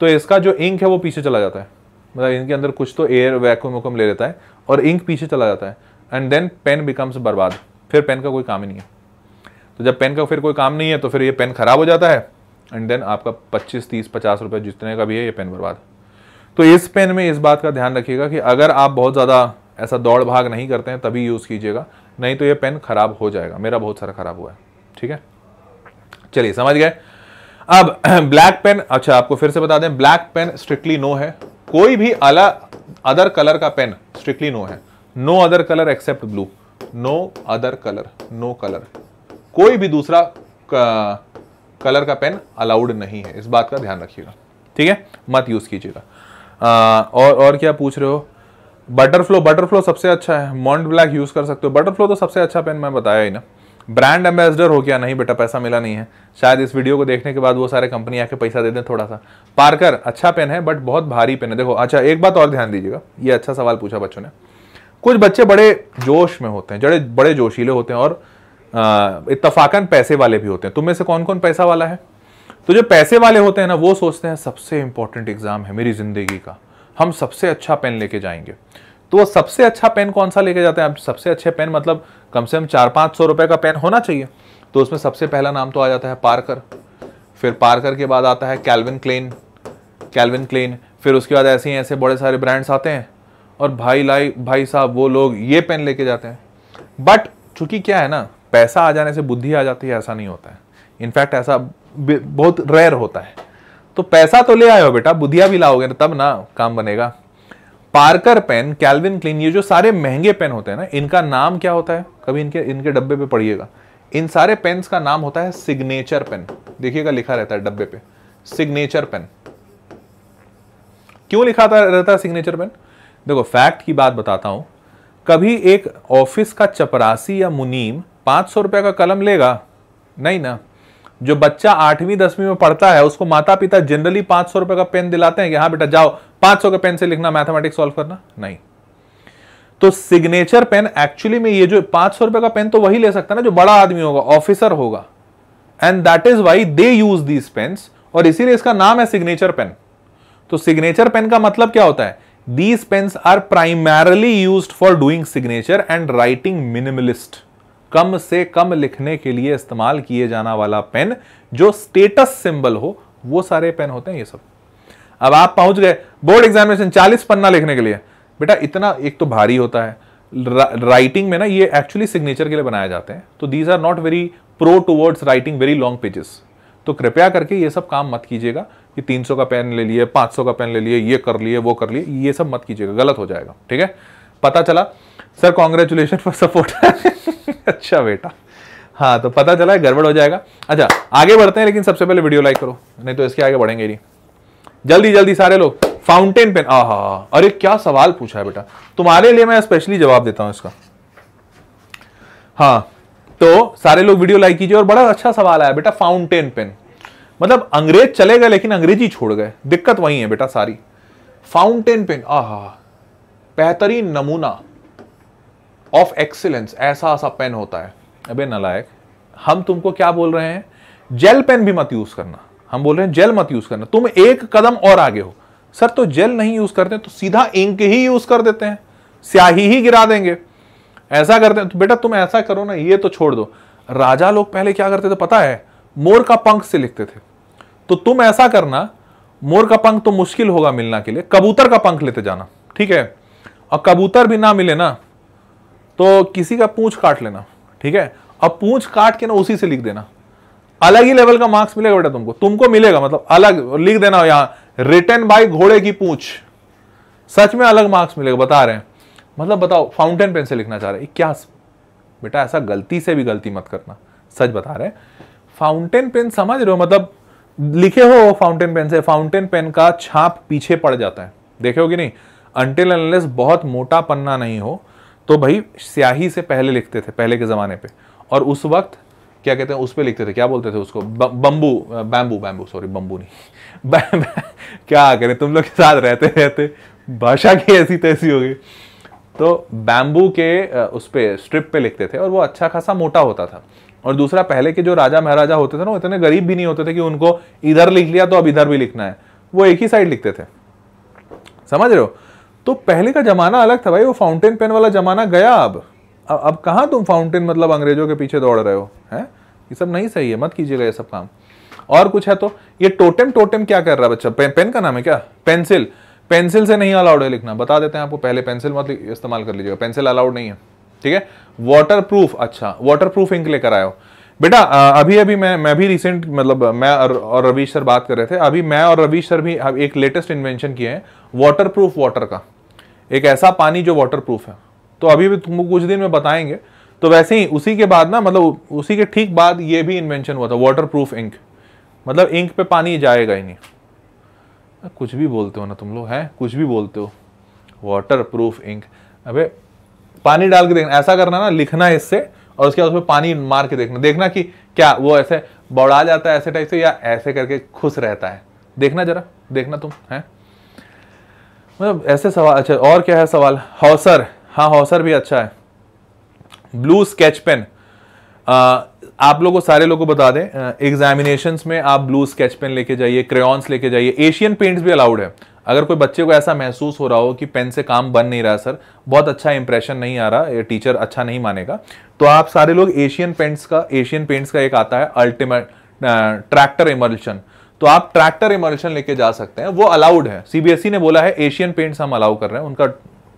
तो इसका जो इंक है वो पीछे चला जाता है मतलब इनके अंदर कुछ तो एयर वैक्यूम वैक्यूम ले लेता है और इंक पीछे चला जाता है एंड देन पेन बिकम्स बर्बाद फिर पेन का कोई काम ही नहीं है तो जब पेन का फिर कोई काम नहीं है तो फिर ये पेन ख़राब हो जाता है एंड देन आपका 25, 30, पचास रुपये जितने का भी है ये पेन बर्बाद तो इस पेन में इस बात का ध्यान रखिएगा कि अगर आप बहुत ज़्यादा ऐसा दौड़ भाग नहीं करते हैं तभी यूज़ कीजिएगा नहीं तो ये पेन ख़राब हो जाएगा मेरा बहुत सारा ख़राब हुआ है ठीक है चलिए समझ गए अब ब्लैक पेन अच्छा आपको फिर से बता दें ब्लैक पेन स्ट्रिक्टली नो है कोई भी अला अदर कलर का पेन स्ट्रिक्टली नो है no other colour except blue no other colour no colour कोई भी दूसरा कलर का पेन अलाउड नहीं है इस बात का ध्यान रखिएगा ठीक है मत यूज कीजिएगा और और क्या पूछ रहे हो बटरफ्लो बटरफ्लो सबसे अच्छा है मॉन्ट ब्लैक यूज कर सकते हो बटरफ्लो तो सबसे अच्छा पेन मैं बताया ही ना ब्रांड एम्बेसडर हो क्या नहीं बेटा पैसा मिला नहीं है शायद इस वीडियो को देखने के बाद वो सारे कंपनी आके पैसा दे दें थोड़ा सा पार्कर अच्छा पेन है बट बहुत भारी पेन है देखो अच्छा एक बात और ध्यान दीजिएगा ये अच्छा सवाल पूछा बच्चों ने कुछ बच्चे बड़े जोश में होते हैं जड़े बड़े जोशीले होते हैं और इतफाकन पैसे वाले भी होते हैं तुम में से कौन कौन पैसा वाला है तो जो पैसे वाले होते हैं ना वो सोचते हैं सबसे इंपॉर्टेंट एग्जाम है मेरी जिंदगी का हम सबसे अच्छा पेन लेके जाएंगे तो वो सबसे अच्छा पेन कौन सा लेके जाते हैं आप सबसे अच्छे पेन मतलब कम से कम चार पाँच सौ रुपये का पेन होना चाहिए तो उसमें सबसे पहला नाम तो आ जाता है पार्कर फिर पार्कर के बाद आता है कैलविन क्लेन कैलविन क्लेन फिर उसके बाद ऐसे ही ऐसे बड़े सारे ब्रांड्स आते हैं और भाई लाई भाई साहब वो लोग ये पेन लेके जाते हैं बट चूंकि क्या है ना पैसा आ जाने से बुद्धि आ जाती है ऐसा नहीं होता है इनफैक्ट ऐसा बहुत रेयर होता है तो पैसा तो ले आए हो बेटा बुद्धिया भी लाओगे तब ना काम बनेगा पार्कर पेन कैलविन क्लीन ये जो सारे महंगे पेन होते हैं ना इनका नाम क्या होता है कभी इनके इनके डब्बे पे पढ़िएगा इन सारे पेन्स का नाम होता है सिग्नेचर पेन देखिएगा लिखा रहता है डब्बे पे सिग्नेचर पेन क्यों लिखा रहता है सिग्नेचर पेन देखो फैक्ट की बात बताता हूं कभी एक ऑफिस का चपरासी या मुनीम पांच सौ रुपए का कलम लेगा नहीं ना जो बच्चा आठवीं दसवीं में पढ़ता है उसको माता पिता जनरली पांच सौ रुपए का पेन दिलाते हैं कि हाँ बेटा जाओ पांच सौ के पेन से लिखना मैथमेटिक्स सॉल्व करना नहीं तो सिग्नेचर पेन एक्चुअली में ये जो पांच सौ रुपए का पेन तो वही ले सकता है ना जो बड़ा आदमी होगा ऑफिसर होगा and that is why they use these pen और इसीलिए इसका नाम है सिग्नेचर पेन तो सिग्नेचर पेन का मतलब क्या होता है these pens are primarily use for doing signature and writing minimalist कम से कम लिखने के लिए इस्तेमाल किए जाना वाला पेन जो स्टेटस सिंबल हो वो सारे पेन होते हैं ये सब अब आप पहुंच गए बोर्ड एग्जामिनेशन 40 पन्ना लिखने के लिए बेटा इतना एक तो भारी होता है राइटिंग में ना ये एक्चुअली सिग्नेचर के लिए बनाए जाते हैं तो these are not very pro towards writing very long pages तो कृपया करके ये सब काम मत कीजिएगा कि 300 का पेन ले लिए 500 का पेन ले लिए ये कर लिए वो कर लिए ये सब मत कीजिएगा गलत हो जाएगा ठीक है पता चला सर कॉन्ग्रेचुलेशन फॉर सपोर्ट अच्छा बेटा हाँ तो पता चला है गड़बड़ हो जाएगा अच्छा आगे बढ़ते हैं लेकिन सबसे पहले वीडियो लाइक करो नहीं तो इसके आगे बढ़ेंगे नहीं जल्दी जल्दी सारे लोग फाउंटेन पेन आ हा अरे क्या सवाल पूछा है बेटा तुम्हारे लिए मैं स्पेशली जवाब देता हूं इसका हाँ तो सारे लोग वीडियो लाइक कीजिए और बड़ा अच्छा सवाल आया बेटा फाउंटेन पेन मतलब अंग्रेज चले गए लेकिन अंग्रेजी छोड़ गए दिक्कत वही है बेटा सारी फाउंटेन पेन हा बेहतरीन नमूना ऑफ एक्सीलेंस ऐसा ऐसा पेन होता है अबे नलायक हम तुमको क्या बोल रहे हैं जेल पेन भी मत यूज करना हम बोल रहे हैं जेल मत यूज करना तुम एक कदम और आगे हो सर तो जेल नहीं यूज करते तो सीधा इंक ही यूज कर देते हैं स्याही ही गिरा देंगे ऐसा करते हैं तो बेटा तुम ऐसा करो ना ये तो छोड़ दो राजा लोग पहले क्या करते थे पता है मोर का पंख से लिखते थे तो तुम ऐसा करना मोर का पंख तो मुश्किल होगा मिलना के लिए कबूतर का पंख लेते जाना ठीक है और कबूतर भी ना मिले ना तो किसी का पूछ काट लेना ठीक है अब पूछ काट के ना उसी से लिख देना अलग ही लेवल का मार्क्स मिलेगा बेटा तुमको तुमको मिलेगा मतलब अलग लिख देना यहां रिटर्न बाय घोड़े की पूछ सच में अलग मार्क्स मिलेगा बता रहे हैं मतलब बताओ फाउंटेन पेन से लिखना चाह रहे क्या बेटा ऐसा गलती से भी गलती मत करना सच बता रहे फाउंटेन पेन समझ रहे हो मतलब लिखे हो फाउंटेन पेन से फाउंटेन पेन का छाप पीछे पड़ जाता है देखे हो कि नहीं अनटिल बहुत मोटा पन्ना नहीं हो तो भाई स्याही से पहले लिखते थे पहले के ज़माने पे और उस वक्त क्या कहते हैं उस पर लिखते थे क्या बोलते थे उसको bamboo bamboo bamboo sorry bamboo नहीं क्या करें तुम लोग के साथ रहते रहते भाषा की ऐसी तैसी हो गई तो बैम्बू के उस पर स्ट्रिप पे लिखते थे और वो अच्छा खासा मोटा होता था और दूसरा पहले के जो राजा महाराजा होते थे ना इतने गरीब भी नहीं होते थे कि उनको इधर लिख लिया तो अब इधर भी लिखना है वो एक ही साइड लिखते थे समझ रहे हो तो पहले का ज़माना अलग था भाई वो फाउंटेन पेन वाला ज़माना गया अब अब कहाँ तुम फाउंटेन मतलब अंग्रेजों के पीछे दौड़ रहे हो है ये सब नहीं सही है मत कीजिएगा ये सब काम और कुछ है तो ये टोटम टोटम क्या कर रहा है बच्चा पेन का नाम है क्या पेंसिल पेंसिल से नहीं अलाउड है लिखना बता देते हैं आपको पहले पेंसिल मत इस्तेमाल कर लीजिएगा पेंसिल अलाउड नहीं है ठीक है वाटर प्रूफ अच्छा वाटर प्रूफ इंक लेकर आयो बेटा अभी अभी मैं मैं भी रिसेंट मतलब मैं और, और रवीश सर बात कर रहे थे अभी मैं और रवीश सर भी एक लेटेस्ट इन्वेंशन किए हैं वाटर प्रूफ वाटर का एक ऐसा पानी जो वाटर प्रूफ है तो अभी भी तुमको कुछ दिन में बताएंगे तो वैसे ही उसी के बाद ना मतलब उसी के ठीक बाद ये भी इन्वेंशन हुआ था वाटर प्रूफ इंक मतलब इंक पे पानी जाएगा ही नहीं कुछ भी बोलते हो ना तुम लोग हैं कुछ भी बोलते हो वाटर प्रूफ इंक अबे पानी डाल के देखना ऐसा करना ना लिखना इससे और उसके बाद उसमें पानी मार के देखना देखना कि क्या वो ऐसे बौड़ा जाता है ऐसे टाइप से या ऐसे करके खुश रहता है देखना जरा देखना तुम हैं मतलब ऐसे सवाल अच्छा और क्या है सवाल हौसर हाँ हौसर भी अच्छा है ब्लू स्केच पेन आप लोगों सारे लोगों को बता दें एग्जामिनेशन में आप ब्लू स्केच पेन लेके जाइए क्रेन्स लेके जाइए एशियन पेंट्स भी अलाउड है अगर कोई बच्चे को ऐसा महसूस हो रहा हो कि पेन से काम बन नहीं रहा सर बहुत अच्छा इंप्रेशन नहीं आ रहा टीचर अच्छा नहीं मानेगा तो आप सारे लोग एशियन पेंट्स का एशियन पेंट्स का एक आता है अल्टीमेट ट्रैक्टर इमर्शन तो आप ट्रैक्टर इमर्शन लेके जा सकते हैं वो अलाउड है सीबीएसई e ने बोला है एशियन पेंट्स हम अलाउ कर रहे हैं उनका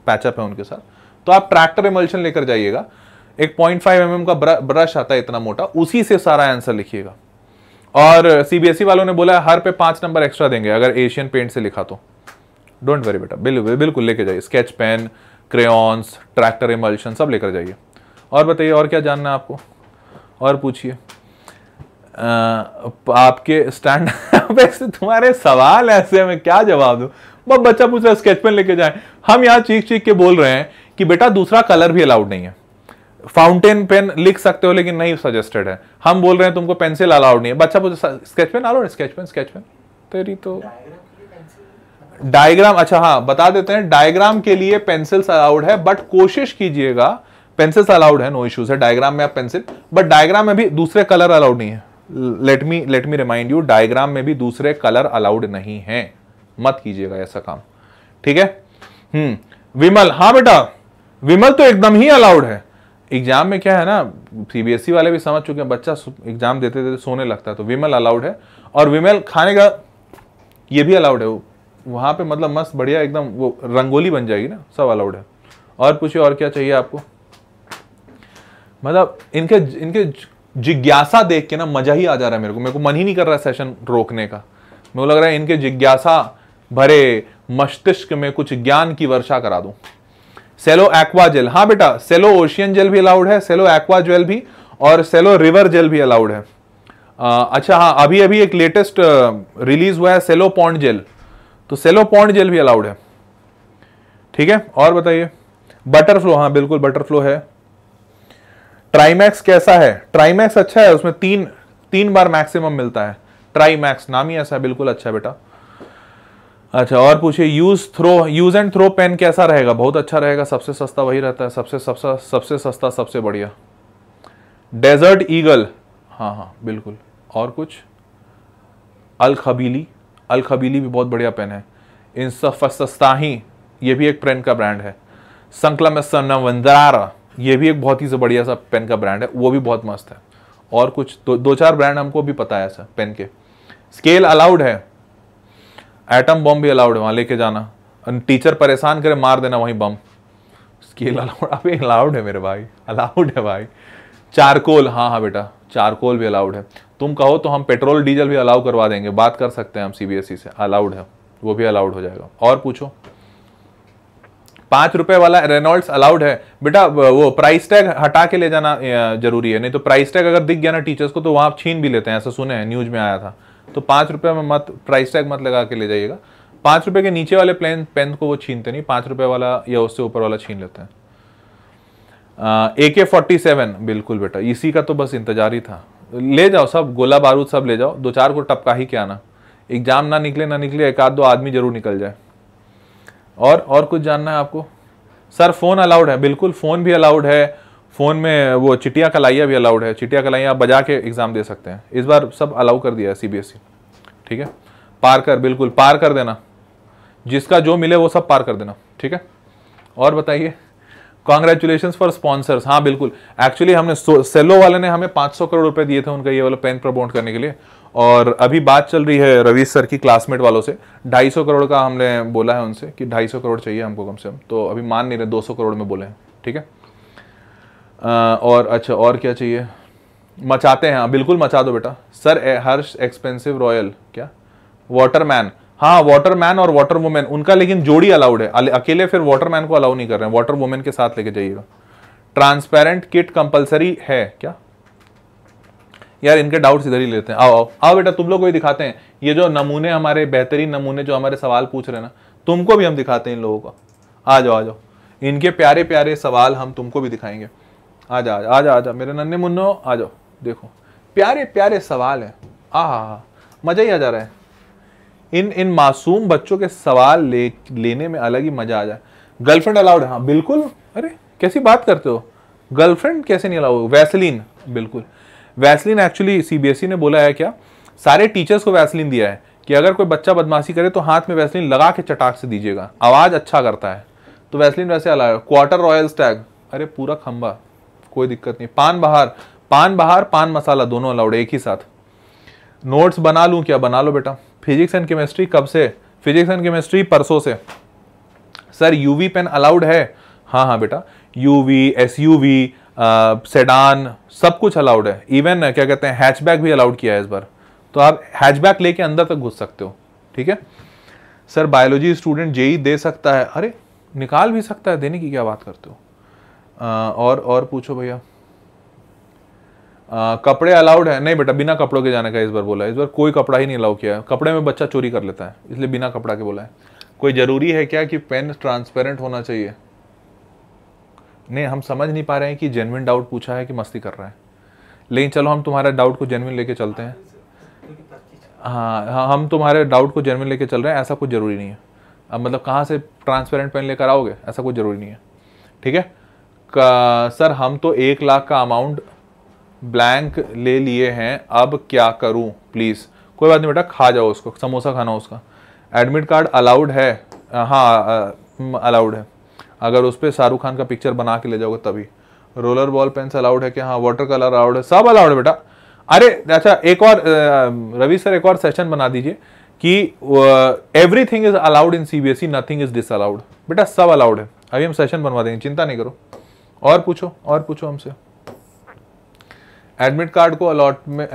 पैचअप है उनके साथ तो आप ट्रैक्टर इमर्शन लेकर जाइएगा एक पॉइंट फाइव एम का ब्रश आता है इतना मोटा उसी से सारा आंसर लिखिएगा और सीबीएसई e वालों ने बोला है हर पे पांच नंबर एक्स्ट्रा देंगे अगर एशियन पेंट से लिखा तो डोंट वरी बेटा बिल्कुल बिल्कुल लेके जाइए sketch pen crayons tractor emulsion सब लेकर जाइए और बताइए और क्या जानना है आपको और पूछिए आपके स्टैंड वैसे तुम्हारे सवाल ऐसे में क्या जवाब दूँ बस बच्चा पूछ रहा है स्केच पेन लेके जाए हम यहाँ चीख चीख के बोल रहे हैं कि बेटा दूसरा कलर भी अलाउड नहीं है फाउंटेन पेन लिख सकते हो लेकिन नहीं सजेस्टेड है हम बोल रहे हैं तुमको पेंसिल अलाउड नहीं है बच्चा पूछ sketch pen allowed sketch pen sketch pen तेरी तो डायग्राम अच्छा हाँ बता देते हैं डायग्राम के लिए पेंसिल्स अलाउड है बट कोशिश कीजिएगा पेंसिल्स अलाउड है नो इश्यूज है डायग्राम में आप पेंसिल बट डायग्राम में भी दूसरे कलर अलाउड नहीं है let me let me remind you diagram में भी दूसरे कलर अलाउड नहीं है मत कीजिएगा ऐसा काम ठीक है हम्म विमल हाँ बेटा विमल तो एकदम ही अलाउड है एग्जाम में क्या है ना सीबीएसई e वाले भी समझ चुके हैं बच्चा एग्जाम देते देते सोने लगता है तो विमल अलाउड है और विमल खाने का ये भी अलाउड है वो वहां पे मतलब मस्त बढ़िया एकदम वो रंगोली बन जाएगी ना सब अलाउड है और पूछिए और क्या चाहिए आपको मतलब इनके इनके जिज्ञासा देख के ना मजा ही आ जा रहा है मेरे को मेरे को मन ही नहीं कर रहा सेशन रोकने का मेरे को लग रहा है इनके जिज्ञासा भरे मस्तिष्क में कुछ ज्ञान की वर्षा करा दूं सेलो एक्वा जेल हाँ बेटा सेलो ओशियन जेल भी अलाउड है सेलो एक्वा जेल भी और सेलो रिवर जेल भी अलाउड है आ, अच्छा हाँ अभी अभी एक लेटेस्ट रिलीज हुआ है सेलो पॉन्ड जेल तो सेलो पॉन्ड जेल भी अलाउड है ठीक है और बताइए बटरफ्लो हाँ बिल्कुल बटरफ्लो है ट्राईमैक्स कैसा है ट्राईमैक्स अच्छा है उसमें तीन तीन बार मैक्सिमम मिलता है ट्राईमैक्स नाम ही ऐसा है बिल्कुल अच्छा है बेटा अच्छा और पूछिए use throw use and throw pen कैसा रहेगा बहुत अच्छा रहेगा सबसे सस्ता वही रहता है सबसे सबसे सबसे सस्ता सबसे बढ़िया डेजर्ट ईगल हाँ हाँ बिल्कुल और कुछ अल खबीली अल खबीली भी बहुत बढ़िया पेन है इन सस्ता ही ये भी एक पेन का ब्रांड है संकलम सनवंदारा ये भी एक बहुत ही बढ़िया सा पेन का ब्रांड है वो भी बहुत मस्त है और कुछ दो दो चार ब्रांड हमको भी पता है ऐसा पेन के स्केल अलाउड है एटम बम भी अलाउड है वहाँ लेके जाना टीचर परेशान करे मार देना वहीं बम स्केल अलाउड अभी अलाउड है मेरे भाई अलाउड है भाई चारकोल हाँ हाँ बेटा चारकोल भी अलाउड है तुम कहो तो हम पेट्रोल डीजल भी अलाउ करवा देंगे बात कर सकते हैं हम सी e से अलाउड है वो भी अलाउड हो जाएगा और पूछो पांच रुपए वाला रेनॉल्ड्स अलाउड है बेटा वो प्राइस टैग हटा के ले जाना जरूरी है नहीं तो प्राइस टैग अगर दिख गया ना टीचर्स को तो वहां छीन भी लेते हैं ऐसा सुने हैं न्यूज में आया था तो पांच रुपए में मत प्राइस टैग मत लगा के ले जाइएगा पांच रुपए के नीचे वाले प्लेन पेन को वो छीनते नहीं पांच रुपए वाला या उससे ऊपर वाला छीन लेते हैं ए के फोर्टी सेवन बिल्कुल बेटा इसी का तो बस इंतजार ही था ले जाओ सब गोला बारूद सब ले जाओ दो चार को टपका ही के आना एग्जाम ना निकले ना निकले एक आध दो आदमी जरूर निकल जाए और और कुछ जानना है आपको सर फ़ोन अलाउड है बिल्कुल फ़ोन भी अलाउड है फ़ोन में वो चिटिया कलाइया भी अलाउड है चिटिया कलाइया आप बजा के एग्ज़ाम दे सकते हैं इस बार सब अलाउ कर दिया है सी ठीक है पार कर बिल्कुल पार कर देना जिसका जो मिले वो सब पार कर देना ठीक है और बताइए कॉन्ग्रेचुलेशन फॉर स्पॉन्सर्स हाँ बिल्कुल एक्चुअली हमने सेलो वाले ने हमें 500 करोड़ रुपए दिए थे उनका ये वाला पेन प्रमोट करने के लिए और अभी बात चल रही है रवीश सर की क्लासमेट वालों से 250 करोड़ का हमने बोला है उनसे कि 250 करोड़ चाहिए हमको कम से कम तो अभी मान नहीं रहे 200 करोड़ में बोले हैं ठीक है और अच्छा और क्या चाहिए मचाते हैं हाँ, बिल्कुल मचा दो बेटा सर ए, हर्ष एक्सपेंसिव रॉयल क्या वाटरमैन हाँ वाटरमैन और वाटर वुमेन उनका लेकिन जोड़ी अलाउड है अकेले फिर वाटरमैन को अलाउ नहीं कर रहे हैं वाटर वुमेन के साथ लेके जाइएगा ट्रांसपेरेंट किट कंपलसरी है क्या यार इनके डाउट्स इधर ही लेते हैं आओ आओ आओ बेटा तुम लोग को ही दिखाते हैं ये जो नमूने हमारे बेहतरीन नमूने जो हमारे सवाल पूछ रहे हैं ना तुमको भी हम दिखाते हैं इन लोगों को आ जाओ आ जाओ इनके प्यारे प्यारे सवाल हम तुमको भी दिखाएंगे आ जा आ जा आ जा मेरे नन्हे मुन्नो आ जाओ देखो प्यारे प्यारे सवाल हैं आ हा हा मज़ा ही आ जा रहा है इन इन मासूम बच्चों के सवाल ले लेने में अलग ही मज़ा आ जाए गर्लफ्रेंड अलाउड है हाँ बिल्कुल अरे कैसी बात करते हो गर्लफ्रेंड कैसे नहीं अलाउड वैसलीन बिल्कुल वैसलिन एक्चुअली सीबीएसई ने बोला है क्या सारे टीचर्स को वैसलिन दिया है कि अगर कोई बच्चा बदमाशी करे तो हाथ में वैसलिन लगा के चटाक से दीजिएगा आवाज़ अच्छा करता है तो वैसलिन वैसे अलाया क्वार्टर रॉयल स्टैग अरे पूरा खंबा कोई दिक्कत नहीं पान बहार पान बहार पान मसाला दोनों अलाउड एक ही साथ नोट्स बना लूँ क्या बना लो बेटा फिजिक्स एंड केमिस्ट्री कब से फिजिक्स एंड केमिस्ट्री परसों से सर यूवी पेन अलाउड है हाँ हाँ बेटा यूवी एसयूवी सेडान सब कुछ अलाउड है इवन क्या कहते हैं हैचबैक भी अलाउड किया है इस बार तो आप हैचबैक लेके अंदर तक घुस सकते हो ठीक है सर बायोलॉजी स्टूडेंट जेई दे सकता है अरे निकाल भी सकता है देने की क्या बात करते हो आ, और और पूछो भैया कपड़े अलाउड है नहीं बेटा बिना कपड़ों के जाने का इस बार बोला है इस बार कोई कपड़ा ही नहीं अलाउ किया है कपड़े में बच्चा चोरी कर लेता है इसलिए बिना कपड़ा के बोला है कोई ज़रूरी है क्या कि पेन ट्रांसपेरेंट होना चाहिए नहीं हम समझ नहीं पा रहे हैं कि जेनविन डाउट पूछा है कि मस्ती कर रहा है लेकिन चलो हम तुम्हारे डाउट को जेनविन लेके चलते हैं हाँ हाँ हम तुम्हारे डाउट को जेनविन लेके चल रहे हैं ऐसा कुछ ज़रूरी नहीं है अब मतलब कहाँ से ट्रांसपेरेंट पेन लेकर आओगे ऐसा कुछ ज़रूरी नहीं है ठीक है सर हम तो एक लाख का अमाउंट ब्लैंक ले लिए हैं अब क्या करूँ प्लीज़ कोई बात नहीं बेटा खा जाओ उसको समोसा खाना उसका एडमिट कार्ड अलाउड है हाँ अलाउड है अगर उस पर शाहरुख खान का पिक्चर बना के ले जाओगे तभी रोलर बॉल पेंस अलाउड है कि हाँ वाटर कलर अलाउड है सब अलाउड है बेटा अरे अच्छा एक और रवि सर एक और सेशन बना दीजिए कि everything is allowed in ई नथिंग इज डिस अलाउड बेटा सब अलाउड है अभी हम सेशन बनवा देंगे चिंता नहीं करो और पूछो और पूछो हमसे एडमिट कार्ड को अलॉट में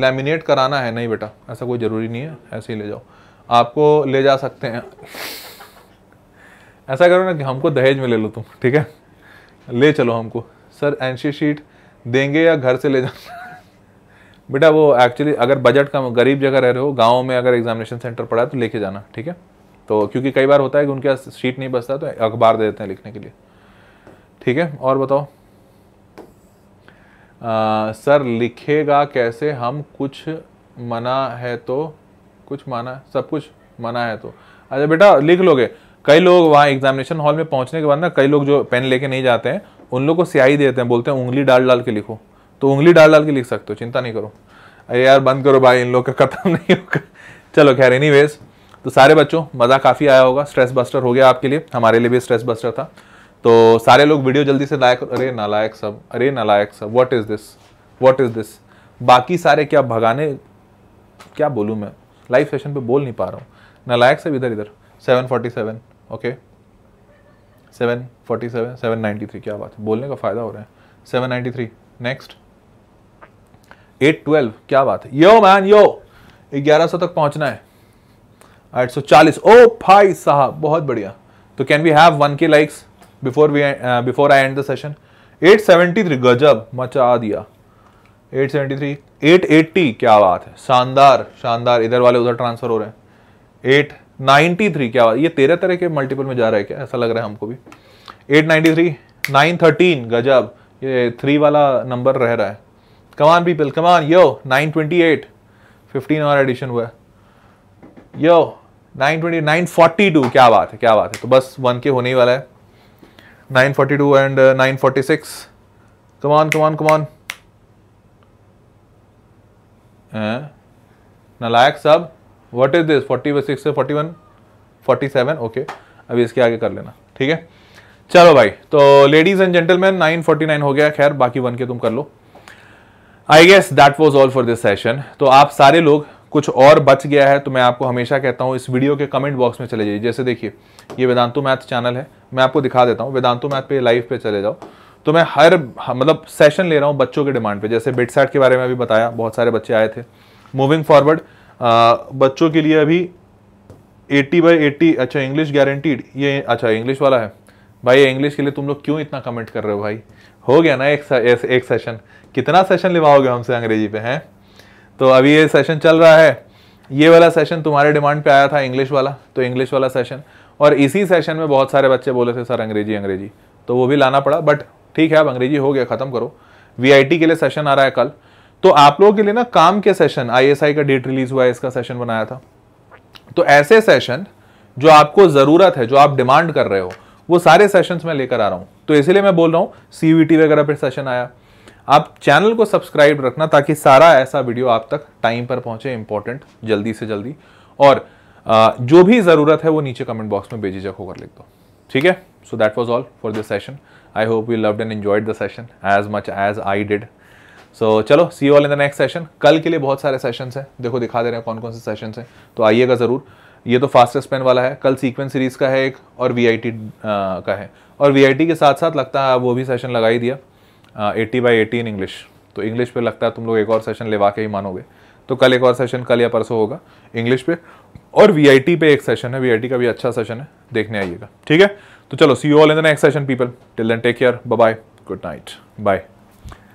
लेमिनेट कराना है नहीं बेटा ऐसा कोई ज़रूरी नहीं है ऐसे ही ले जाओ आपको ले जा सकते हैं ऐसा करो ना कि हमको दहेज में ले लो तुम ठीक है ले चलो हमको सर एंशी शीट देंगे या घर से ले जाना बेटा वो एक्चुअली अगर बजट कम गरीब जगह रह रहे हो गाँव में अगर एग्जामिनेशन सेंटर पड़ा है तो लेके जाना ठीक है तो क्योंकि कई बार होता है कि उनके पास शीट नहीं बचता तो अखबार दे देते हैं लिखने के लिए ठीक है और बताओ आ, सर लिखेगा कैसे हम कुछ मना है तो कुछ माना सब कुछ मना है तो अच्छा बेटा लिख लोगे कई लोग वहाँ एग्जामिनेशन हॉल में पहुँचने के बाद ना कई लोग जो पेन लेके नहीं जाते हैं उन लोग को स्याही देते हैं बोलते हैं उंगली डाल डाल के लिखो तो उंगली डाल डाल के लिख सकते हो चिंता नहीं करो अरे यार बंद करो भाई इन लोग का खत्म नहीं होगा चलो खैर एनी वेज तो सारे बच्चों मज़ा काफ़ी आया होगा स्ट्रेस बस्टर हो गया आपके लिए हमारे लिए भी स्ट्रेस बस्टर था तो सारे लोग वीडियो जल्दी से लायक अरे नालायक सब अरे नालायक सब what is this what is this बाकी सारे क्या भगाने क्या बोलूँ मैं लाइव सेशन पे बोल नहीं पा रहा हूँ नालायक सब इधर इधर seven forty seven okay seven forty seven seven ninety three क्या बात है बोलने का फ़ायदा हो रहा है seven ninety three next eight twelve क्या बात है यो मैन यो ग्यारह सौ तक पहुंचना है आठ सौ चालीस ओ oh, भाई साहब बहुत बढ़िया तो can we have one K likes before we before I end the session eight seventy three गजब मचा दिया eight seventy three eight eighty क्या बात है शानदार शानदार इधर वाले उधर ट्रांसफर हो रहे हैं एट नाइन्टी थ्री क्या ये तेरह तरह के मल्टीपल में जा रहा है क्या ऐसा लग रहा है हमको भी eight ninety three nine thirteen गजब ये थ्री वाला नंबर रह रहा है come on people come on yo nine twenty eight fifteen और एडिशन हुआ है yo nine twenty nine forty two क्या बात है क्या बात है तो बस वन के होने ही वाला है nine forty two and nine forty six come on come on come on नलायक सब what is this forty six से forty one forty seven okay अभी इसके आगे कर लेना ठीक है चलो भाई तो ladies and gentleman nine forty nine हो गया खैर बाकी वन के तुम कर लो I guess that was all for this session तो आप सारे लोग कुछ और बच गया है तो मैं आपको हमेशा कहता हूँ इस वीडियो के कमेंट बॉक्स में चले जाइए जैसे देखिए ये वेदांतो मैथ चैनल है मैं आपको दिखा देता हूँ वेदांतो मैथ पे लाइव पे चले जाओ तो मैं हर मतलब सेशन ले रहा हूँ बच्चों के डिमांड पे जैसे बिटसैट के बारे में अभी बताया बहुत सारे बच्चे आए थे मूविंग फॉरवर्ड बच्चों के लिए अभी 80 बाई 80 अच्छा इंग्लिश गारंटीड ये अच्छा इंग्लिश वाला है भाई इंग्लिश के लिए तुम लोग क्यों इतना कमेंट कर रहे हो भाई हो गया ना एक एक, एक सेशन कितना सेशन लिवाओगे हमसे अंग्रेजी पे हैं तो अभी ये सेशन चल रहा है ये वाला सेशन तुम्हारे डिमांड पे आया था इंग्लिश वाला तो इंग्लिश वाला सेशन और इसी सेशन में बहुत सारे बच्चे बोले थे सर अंग्रेजी अंग्रेजी तो वो भी लाना पड़ा बट ठीक है अब अंग्रेजी हो गया ख़त्म करो वी के लिए सेशन आ रहा है कल तो आप लोगों के लिए ना काम के सेशन आईएसआई का डेट रिलीज हुआ है इसका सेशन बनाया था तो ऐसे सेशन जो आपको ज़रूरत है जो आप डिमांड कर रहे हो वो सारे सेशंस मैं लेकर आ रहा हूं तो इसीलिए मैं बोल रहा हूं सीवीटी वगैरह पर सेशन आया आप चैनल को सब्सक्राइब रखना ताकि सारा ऐसा वीडियो आप तक टाइम पर पहुंचे इंपॉर्टेंट जल्दी से जल्दी और जो भी ज़रूरत है वो नीचे कमेंट बॉक्स में बेझिझक होकर लिख दो ठीक है so that was all for this session I hope you loved and enjoyed the session as much as I did so so, चलो see all in the next session कल के लिए बहुत सारे सेशन हैं देखो दिखा दे रहे हैं कौन कौन से सेशन हैं तो आइएगा ज़रूर ये तो फास्टेस्ट पेन वाला है कल सीक्वेंस सीरीज़ का है एक और वी का है और वी के साथ साथ लगता है वो भी सेशन लगा ही दिया eighty by eighty in English तो इंग्लिश पे लगता है तुम लोग एक और सेशन लेवा के ही मानोगे तो कल एक और सेशन कल या परसों होगा इंग्लिश पे और वी पे एक सेशन है वी का भी अच्छा सेशन है देखने आइएगा ठीक है तो चलो see all in the next session people till then take care bye good night bye